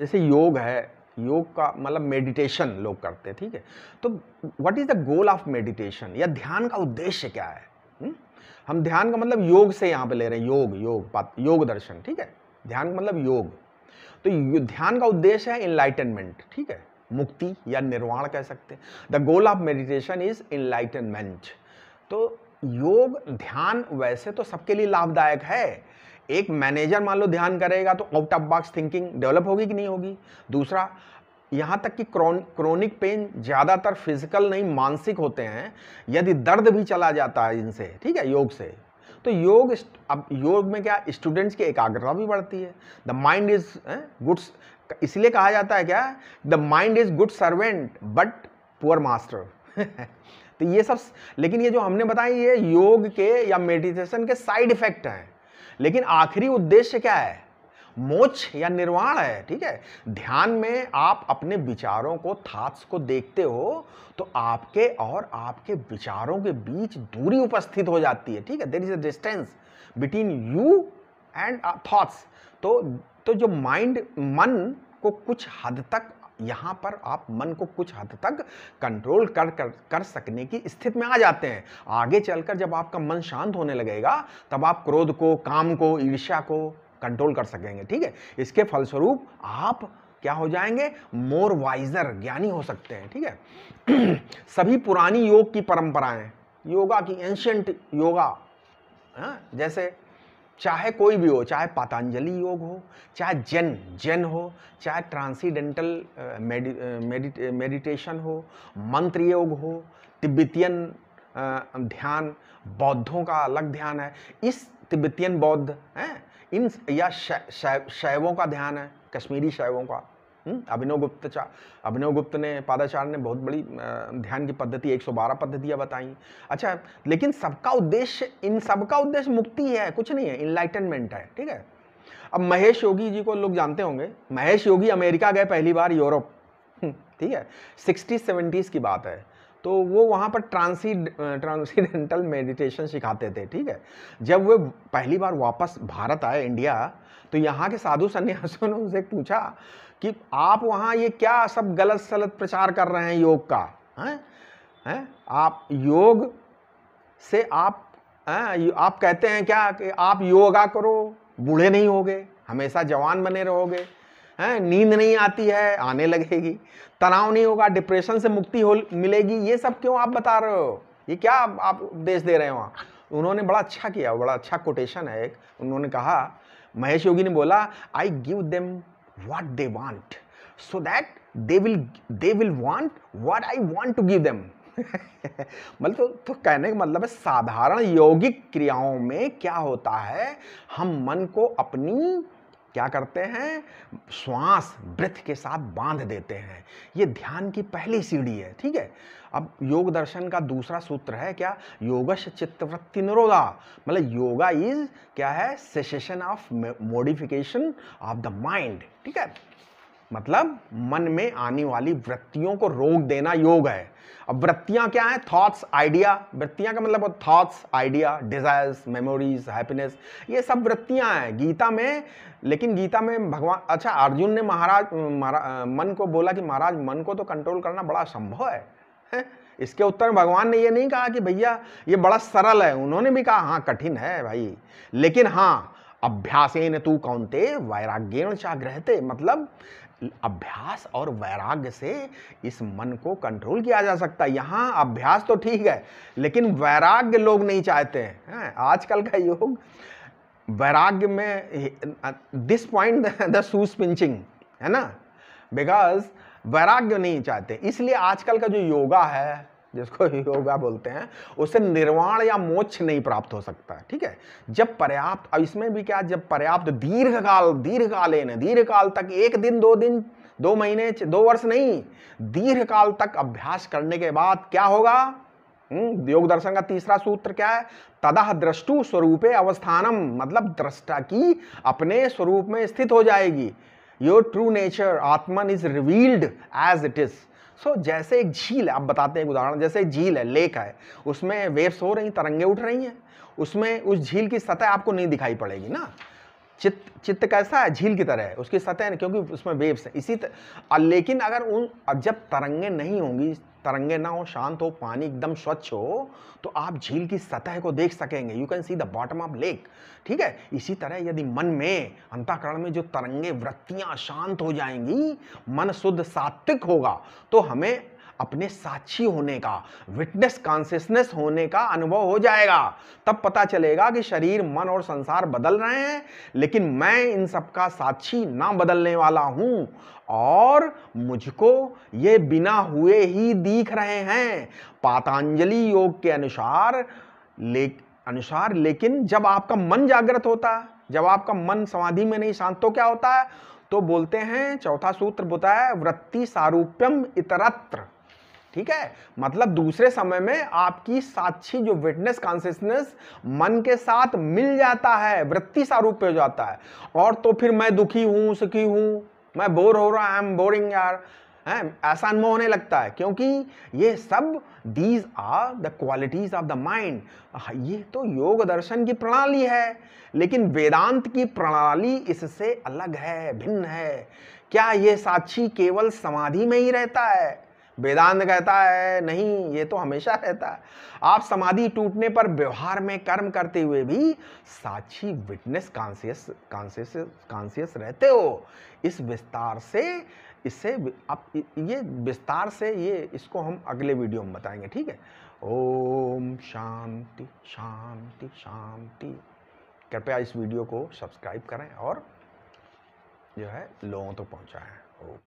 जैसे योग है योग का मतलब मेडिटेशन लोग करते हैं ठीक है तो what is the goal of meditation या ध्यान का उद्देश्य क्या है हुँ? हम्म? हम ध्यान का मतलब योग से यहाँ पे ले रहे हैं योग योग योग दर्शन ठीक है ध्यान का मतलब योग तो ध्यान का उद्देश्य है इनलाइटनमेंट ठीक है मुक्ति या निर्वाण कह सकते हैं the goal of meditation is enlightenment तो योग ध्यान वैसे तो सबके लिए लाभदायक है एक मैनेजर मान लो ध्यान करेगा तो out of box thinking develop होगी कि नहीं होगी दूसरा यहाँ तक कि क्रोन क्रोनिक पेन ज़्यादातर फिजिकल नहीं मानसिक होते हैं यदि दर्द भी चला जाता है इनसे ठीक है योग से तो योग अब योग में क्या स्टूडेंट्स की एकाग्रता भी बढ़ती है द माइंड इज गुड्स इसलिए कहा जाता है क्या the mind is good servant but poor master तो ये सब लेकिन ये जो हमने बताया ये योग के या मेडिटेशन के साइड इफेक्ट हैं लेकिन आखिरी उद्देश्य क्या है मोक्ष या निर्वाण है ठीक है ध्यान में आप अपने विचारों को थाट्स को देखते हो तो आपके और आपके विचारों के बीच दूरी उपस्थित हो जाती है ठीक है there is a distance between you and thoughts तो तो जो माइंड मन को कुछ हद तक यहाँ पर आप मन को कुछ हद तक कंट्रोल कर कर कर सकने की स्थिति में आ जाते हैं आगे चलकर जब आपका मन शांत होने लगेगा तब आप क्रोध को काम को ईर्ष्या को कंट्रोल कर सकेंगे ठीक है इसके फलस्वरूप आप क्या हो जाएंगे मोर वाइजर ज्ञानी हो सकते हैं ठीक है सभी पुरानी योग की परंपराएं योगा की एंशंट योगा हाँ, जैसे चाहे कोई भी हो चाहे पातंजलि योग हो चाहे जैन जैन हो चाहे ट्रांसीडेंटल मेडिटेशन हो मंत्र योग हो तिब्बतियन ध्यान बौद्धों का अलग ध्यान है इस तिब्बतियन बौद्ध हैं इन या शैवों का ध्यान है कश्मीरी शैवों का हम्म, अभिनव गुप्त अभिनव गुप्त ने पादाचार्य ने बहुत बड़ी ध्यान की पद्धति 112 पद्धतियाँ बताई अच्छा लेकिन सबका उद्देश्य इन सबका उद्देश्य मुक्ति है कुछ नहीं है इनलाइटनमेंट है ठीक है अब महेश योगी जी को लोग जानते होंगे महेश योगी अमेरिका गए पहली बार यूरोप हम्म, ठीक है सिक्सटी सेवेंटीज़ की बात है तो वो वहाँ पर ट्रांसी ट्रांसीडेंटल मेडिटेशन सिखाते थे ठीक है जब वे पहली बार वापस भारत आए इंडिया तो यहाँ के साधु सन्यासियों ने उनसे पूछा कि आप वहाँ ये क्या सब गलत सलत प्रचार कर रहे हैं योग का हैं है? आप योग से आप हैं आप कहते हैं क्या कि आप योगा करो बूढ़े नहीं होगे हमेशा जवान बने रहोगे हैं नींद नहीं आती है आने लगेगी तनाव नहीं होगा डिप्रेशन से मुक्ति हो मिलेगी ये सब क्यों आप बता रहे हो ये क्या आप उपदेश दे रहे हो वहाँ उन्होंने बड़ा अच्छा किया बड़ा अच्छा कोटेशन है एक उन्होंने कहा महेश योगी ने बोला I give them what they want so that they will they will want what I want to give them मतलब तो, तो कहने का मतलब है साधारण यौगिक क्रियाओं में क्या होता है हम मन को अपनी क्या करते हैं श्वास ब्रथ के साथ बांध देते हैं ये ध्यान की पहली सीढ़ी है ठीक है अब योग दर्शन का दूसरा सूत्र है क्या योगश चित्तवृत्ति निरोधा मतलब योगा इज क्या है cessation of modification of the mind ठीक है मतलब मन में आने वाली वृत्तियों को रोक देना योग है अब वृत्तियां क्या है थॉट्स आइडिया वृत्तियां का मतलब thoughts idea desires memories happiness ये सब वृत्तियां हैं गीता में लेकिन गीता में भगवान अच्छा अर्जुन ने महाराज मन को बोला कि महाराज मन को तो कंट्रोल करना बड़ा संभव है, है? इसके उत्तर में भगवान ने ये नहीं कहा कि भैया ये बड़ा सरल है उन्होंने भी कहा हाँ कठिन है भाई लेकिन हाँ अभ्यासेन तू कौनते वैराग्यण चाग्रहते मतलब अभ्यास और वैराग्य से इस मन को कंट्रोल किया जा सकता है यहाँ अभ्यास तो ठीक है लेकिन वैराग्य लोग नहीं चाहते हैं हाँ, आजकल का योग वैराग्य में this point the shoes pinching है ना बिकॉज वैराग्य नहीं चाहते इसलिए आजकल का जो योगा है जिसको योगा बोलते हैं उसे निर्वाण या मोक्ष नहीं प्राप्त हो सकता है ठीक है जब पर्याप्त अब इसमें भी क्या जब पर्याप्त दीर्घ काल दीर्घ दीर्घ काल तक एक दिन दो दिन दो महीने दो वर्ष नहीं दीर्घ काल तक अभ्यास करने के बाद क्या होगा हम्म, योग दर्शन का तीसरा सूत्र क्या है तदा दृष्टु स्वरूपे अवस्थानम मतलब दृष्टा की अपने स्वरूप में स्थित हो जाएगी योर ट्रू नेचर आत्मन is revealed as it is so जैसे एक झील है आप बताते हैं एक उदाहरण जैसे एक झील है लेक है उसमें वेव्स हो रही तरंगे उठ रही हैं उसमें उस झील की सतह आपको नहीं दिखाई पड़ेगी ना चित्त चित्त कैसा है झील की तरह है उसकी सतह क्योंकि उसमें वेव्स है इसी तरह लेकिन अगर उन जब तरंगे नहीं होंगी तरंगे ना हो शांत हो पानी एकदम स्वच्छ हो तो आप झील की सतह को देख सकेंगे you can see the bottom of lake ठीक है इसी तरह यदि मन में अंताकरण में जो तरंगे वृत्तियां शांत हो जाएंगी मन शुद्ध सात्विक होगा तो हमें अपने साक्षी होने का विटनेस कॉन्सियसनेस होने का अनुभव हो जाएगा तब पता चलेगा कि शरीर मन और संसार बदल रहे हैं लेकिन मैं इन सब का साक्षी ना बदलने वाला हूं और मुझको ये बिना हुए ही दिख रहे हैं पातांजलि योग के अनुसार ले अनुसार लेकिन जब आपका मन जागृत होता है जब आपका मन समाधि में नहीं शांत तो क्या होता है तो बोलते हैं चौथा सूत्र बताया वृत्ति सारूप्यम इतरत्र ठीक है मतलब दूसरे समय में आपकी साक्षी जो विटनेस कॉन्सियसनेस मन के साथ मिल जाता है वृत्ति सारूप हो जाता है और तो फिर मैं दुखी हूं सुखी हूं मैं बोर हो रहा आई एम बोरिंग यार है ऐसा अनुभव होने लगता है क्योंकि ये सब these are the qualities of the mind ये तो योग दर्शन की प्रणाली है लेकिन वेदांत की प्रणाली इससे अलग है भिन्न है क्या ये साक्षी केवल समाधि में ही रहता है वेदांत कहता है नहीं ये तो हमेशा रहता है आप समाधि टूटने पर व्यवहार में कर्म करते हुए भी साक्षी विटनेस कॉन्सियस कॉन्सियस कॉन्सियस रहते हो इस विस्तार से इसे आप ये विस्तार से ये इसको हम अगले वीडियो में बताएंगे ठीक है ओम शांति शांति शांति कृपया इस वीडियो को सब्सक्राइब करें और जो है लोगों तक तो पहुँचाएँ